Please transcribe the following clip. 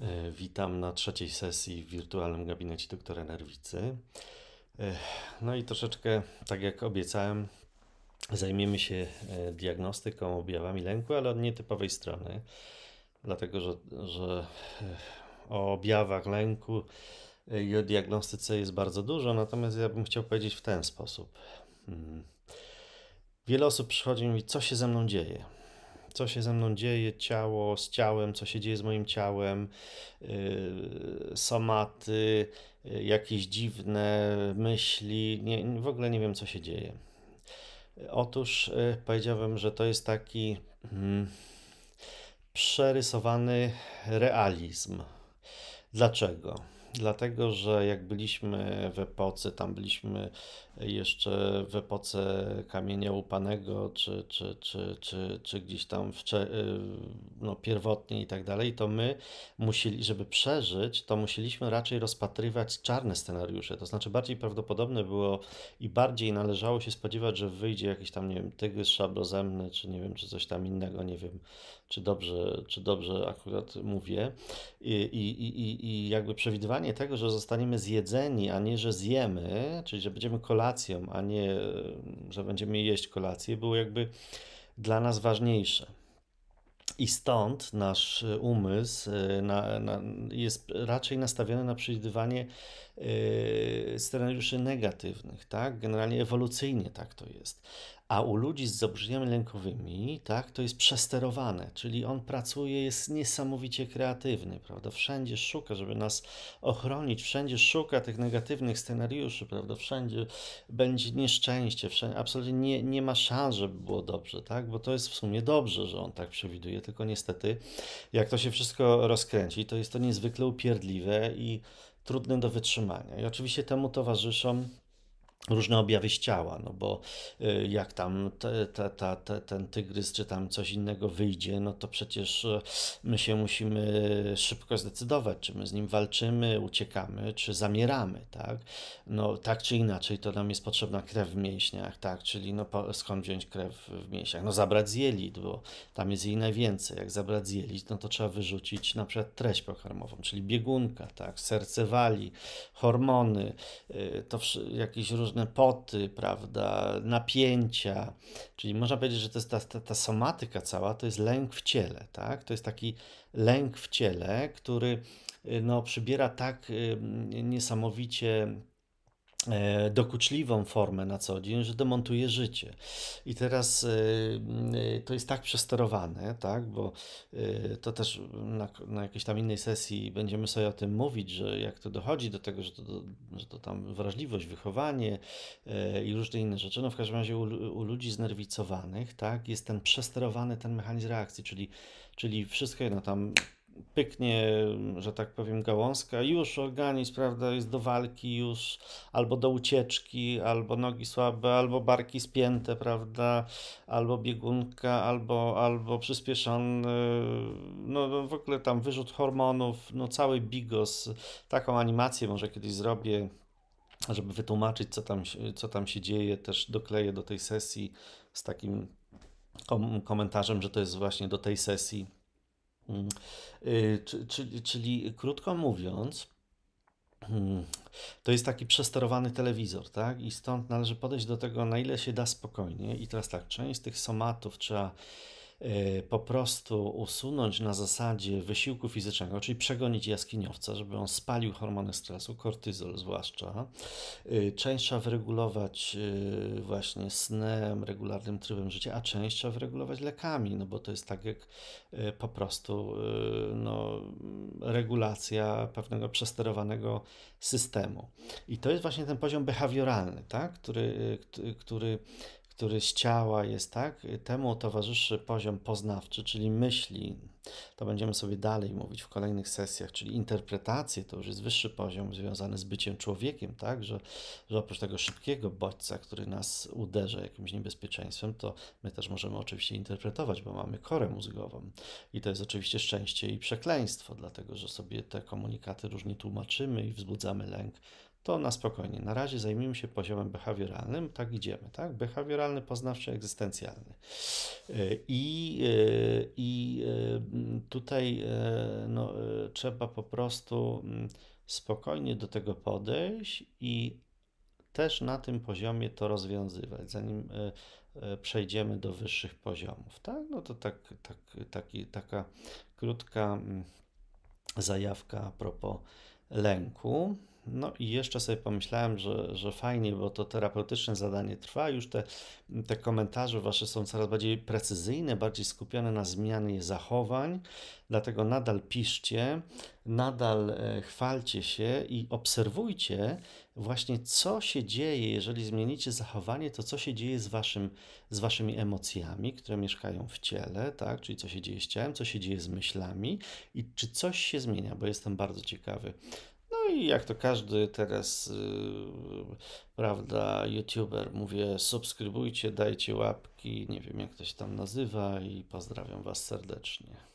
E, witam na trzeciej sesji w wirtualnym gabinecie doktora Nerwicy. E, no i troszeczkę, tak jak obiecałem, zajmiemy się e, diagnostyką, objawami lęku, ale od nietypowej strony, dlatego że, że o objawach lęku i o diagnostyce jest bardzo dużo, natomiast ja bym chciał powiedzieć w ten sposób. Hmm. Wiele osób przychodzi mi, co się ze mną dzieje co się ze mną dzieje, ciało z ciałem, co się dzieje z moim ciałem, y, somaty, y, jakieś dziwne myśli, nie, w ogóle nie wiem, co się dzieje. Otóż y, powiedziałbym, że to jest taki hmm, przerysowany realizm. Dlaczego? dlatego że jak byliśmy w epoce, tam byliśmy jeszcze w epoce kamienia łupanego, czy, czy, czy, czy, czy gdzieś tam w y, no, pierwotnie i tak dalej, to my musieli, żeby przeżyć, to musieliśmy raczej rozpatrywać czarne scenariusze, to znaczy bardziej prawdopodobne było i bardziej należało się spodziewać, że wyjdzie jakiś tam, nie wiem, tygrys szablozemny, czy nie wiem, czy coś tam innego, nie wiem, czy dobrze, czy dobrze akurat mówię i, i, i, i jakby przewidywanie akceptowanie tego, że zostaniemy zjedzeni, a nie że zjemy, czyli że będziemy kolacją, a nie że będziemy jeść kolację, było jakby dla nas ważniejsze. I stąd nasz umysł y, na, na, jest raczej nastawiony na przewidywanie yy, scenariuszy negatywnych, tak? Generalnie ewolucyjnie tak to jest. A u ludzi z zaburzeniami lękowymi, tak, to jest przesterowane, czyli on pracuje, jest niesamowicie kreatywny, prawda? Wszędzie szuka, żeby nas ochronić, wszędzie szuka tych negatywnych scenariuszy, prawda? Wszędzie będzie nieszczęście, wszędzie, absolutnie nie, nie ma szans, żeby było dobrze, tak? Bo to jest w sumie dobrze, że on tak przewiduje, tylko niestety, jak to się wszystko rozkręci, to jest to niezwykle upierdliwe i trudne do wytrzymania. I oczywiście temu towarzyszą różne objawy z ciała, no bo y, jak tam te, te, te, te, ten tygrys czy tam coś innego wyjdzie, no to przecież y, my się musimy szybko zdecydować, czy my z nim walczymy, uciekamy, czy zamieramy, tak? No tak czy inaczej to nam jest potrzebna krew w mięśniach, tak? Czyli no po, skąd wziąć krew w mięśniach? No zabrać z jelit, bo tam jest jej najwięcej. Jak zabrać z jelit, no to trzeba wyrzucić na przykład treść pokarmową, czyli biegunka, tak? Serce wali, hormony, y, to jakieś różne różne poty, prawda, napięcia, czyli można powiedzieć, że to jest ta, ta, ta somatyka cała, to jest lęk w ciele, tak? To jest taki lęk w ciele, który y, no, przybiera tak y, niesamowicie E, dokuczliwą formę na co dzień, że demontuje życie. I teraz e, e, to jest tak przesterowane, tak, bo to też na, na jakiejś tam innej sesji będziemy sobie o tym mówić, że jak to dochodzi do tego, że to, do, że to tam wrażliwość, wychowanie i różne inne rzeczy, no w każdym razie u, u ludzi znerwicowanych, tak, jest ten przesterowany ten mechanizm reakcji, czyli, czyli wszystko jedno tam pyknie, że tak powiem, gałązka, już organizm, prawda, jest do walki już, albo do ucieczki, albo nogi słabe, albo barki spięte, prawda, albo biegunka, albo, albo przyspieszony, no, no w ogóle tam wyrzut hormonów, no cały bigos, taką animację może kiedyś zrobię, żeby wytłumaczyć, co tam, co tam się dzieje, też dokleję do tej sesji z takim komentarzem, że to jest właśnie do tej sesji Mm. Y, czyli, czyli krótko mówiąc, mm, to jest taki przesterowany telewizor, tak? I stąd należy podejść do tego, na ile się da spokojnie. I teraz tak, część z tych somatów trzeba Y, po prostu usunąć na zasadzie wysiłku fizycznego, czyli przegonić jaskiniowca, żeby on spalił hormony stresu, kortyzol zwłaszcza. Y, część trzeba wyregulować y, właśnie snem, regularnym trybem życia, a część trzeba wyregulować lekami, no bo to jest tak jak po prostu no, regulacja pewnego przesterowanego systemu. I to jest właśnie ten poziom behawioralny, tak? który, który który z ciała jest, tak? Temu towarzyszy poziom poznawczy, czyli myśli. To będziemy sobie dalej mówić w kolejnych sesjach, czyli interpretacje to już jest wyższy poziom związany z byciem człowiekiem, tak? Że, że oprócz tego szybkiego bodźca, który nas uderza jakimś niebezpieczeństwem, to my też możemy oczywiście interpretować, bo mamy korę mózgową. I to jest oczywiście szczęście i przekleństwo, dlatego że sobie te komunikaty różnie tłumaczymy i wzbudzamy lęk to na spokojnie. Na razie zajmijmy się poziomem behawioralnym, tak idziemy, tak? Behawioralny, poznawczy, egzystencjalny. E, I, e, i e, tutaj no, trzeba po prostu spokojnie do tego podejść i też na tym poziomie to rozwiązywać, zanim przejdziemy do wyższych poziomów, tak? No to tak, tak, taki, taka krótka zajawka a propos lęku. No i jeszcze sobie pomyślałem, że, że fajnie, bo to terapeutyczne zadanie trwa. Już te, te komentarze wasze są coraz bardziej precyzyjne, bardziej skupione na zmianie zachowań, dlatego nadal piszcie, nadal e, chwalcie się i obserwujcie właśnie, co się dzieje, jeżeli zmienicie zachowanie, to co się dzieje z, waszym, z waszymi emocjami, które mieszkają w ciele, tak? czyli co się dzieje z ciałem, co się dzieje z myślami i czy coś się zmienia, bo jestem bardzo ciekawy no i jak to każdy teraz, y, prawda, youtuber, mówię subskrybujcie, dajcie łapki, nie wiem jak to się tam nazywa i pozdrawiam Was serdecznie.